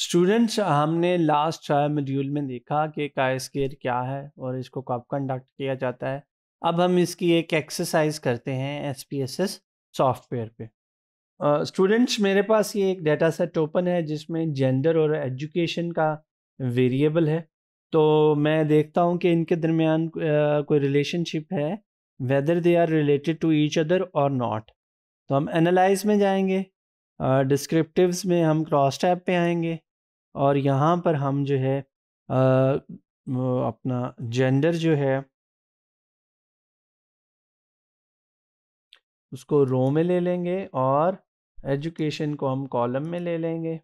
Students हमने last module में देखा कि काई स्केयर क्या है और इसको कब कंडक्ट किया जाता है अब हम इसकी एक एक्सरसाइज करते हैं S P S S software पे स्टूडेंट्स uh, मेरे पास ये एक डेटा सेट ओपन है जिसमें जेंडर और एजुकेशन का वेरिएबल है तो मैं देखता हूँ कि इनके दरमियान कोई रिलेशनशिप है whether they are related to each other और नॉट तो हम एनालाइज में जाएंगे डिस्क्रिप्टिव्स uh, में हम क्रॉस टैब पे आएंगे और यहाँ पर हम जो है आ, अपना जेंडर जो है उसको रो में ले लेंगे और एजुकेशन को हम कॉलम में ले लेंगे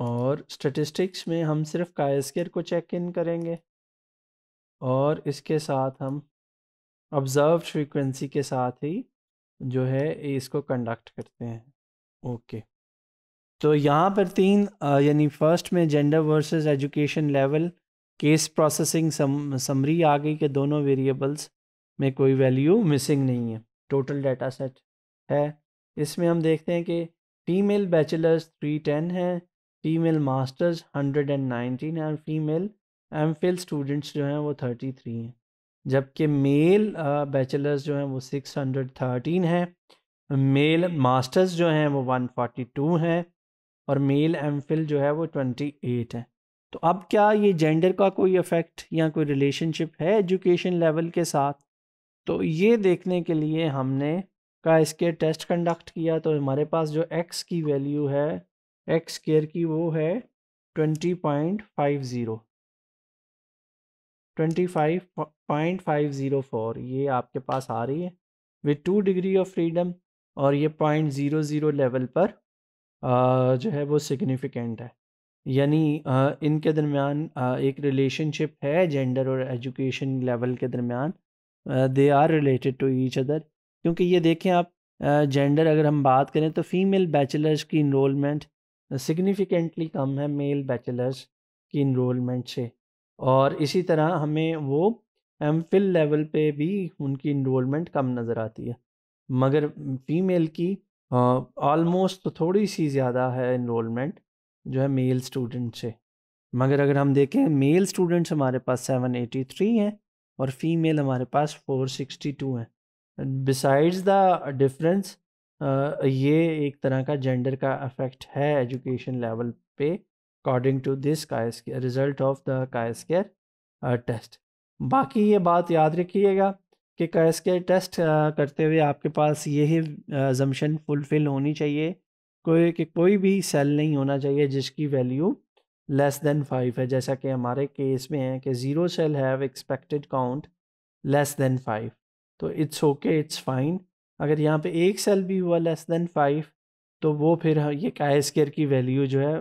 और स्टेटिस्टिक्स में हम सिर्फ कायस्कर को चेक इन करेंगे और इसके साथ हम ऑब्ज़र्व फ्रीक्वेंसी के साथ ही जो है इसको कंडक्ट करते हैं ओके तो यहाँ पर तीन यानी फर्स्ट में gender versus education level case processing sum summary आ गई कि दोनों वेरिएबल्स में कोई वैल्यू मिसिंग नहीं है टोटल डाटा सेट है इसमें हम देखते हैं कि फीमेल बैचलर्स थ्री टेन है female masters hundred and nineteen है और फीमेल एम फिल स्टूडेंट्स जो हैं वो थर्टी थ्री हैं जबकि मेल बैचलर्स जो हैं वो सिक्स हंड्रेड थर्टीन है मेल मास्टर्स जो हैं वो वन फोर्टी टू हैं और मेल एम जो है वो ट्वेंटी एट है तो अब क्या ये जेंडर का कोई इफ़ेक्ट या कोई रिलेशनशिप है एजुकेशन लेवल के साथ तो ये देखने के लिए हमने का इसके टेस्ट कंडक्ट किया तो हमारे पास जो एक्स की वैल्यू है एक्स केयर की वो है twenty point five zero twenty five point five zero four ये आपके पास आ रही है with two degree of freedom और ये पॉइंट ज़ीरो ज़ीरो लेवल पर जो है वो सिग्निफिकेंट है। यानी इनके दरमियान एक रिलेशनशिप है जेंडर और एजुकेशन लेवल के दरमियान। They are related to each other क्योंकि ये देखें आप जेंडर अगर हम बात करें तो फीमेल बैचलर्स की इनरोलमेंट सिग्निफिकेंटली कम है मेल बैचलर्स की इनरोलमेंट से। और इसी तरह हमें वो फिल लेवल पे भी उनकी इनरोलमेंट कम नज़र आती है। मगर फीमेल की ऑलमोस्ट तो थोड़ी सी ज़्यादा है इनरोलमेंट जो है मेल स्टूडेंट से मगर अगर हम देखें मेल स्टूडेंट्स हमारे पास सेवन एटी थ्री हैं और फीमेल हमारे पास फोर सिक्सटी टू हैं बिसाइड्स द डिफरेंस ये एक तरह का जेंडर का अफेक्ट है एजुकेशन लेवल पे according to this chi's result of the chi's test बाकी ये बात याद रखिएगा कि कर्ज के टेस्ट करते हुए आपके पास यही जमशन फुलफिल होनी चाहिए कोई कि कोई भी सेल नहीं होना चाहिए जिसकी वैल्यू लेस देन फाइव है जैसा कि हमारे केस में है कि zero cell have expected count less than five तो इट्स ओके इट्स फाइन अगर यहाँ पे एक सेल भी हुआ लेस देन फाइव तो वो फिर ये काई स्केयर की वैल्यू जो है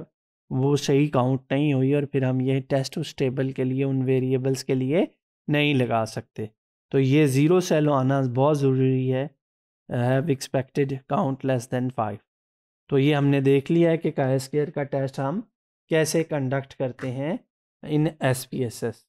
वो सही काउंट नहीं हुई और फिर हम ये टेस्ट उस टेबल के लिए उन वेरिएबल्स के लिए नहीं लगा सकते तो ये ज़ीरो सेल आना बहुत ज़रूरी है have expected count less than five तो ये हमने देख लिया है कि कायस केयर का टेस्ट हम कैसे कंडक्ट करते हैं in S P S S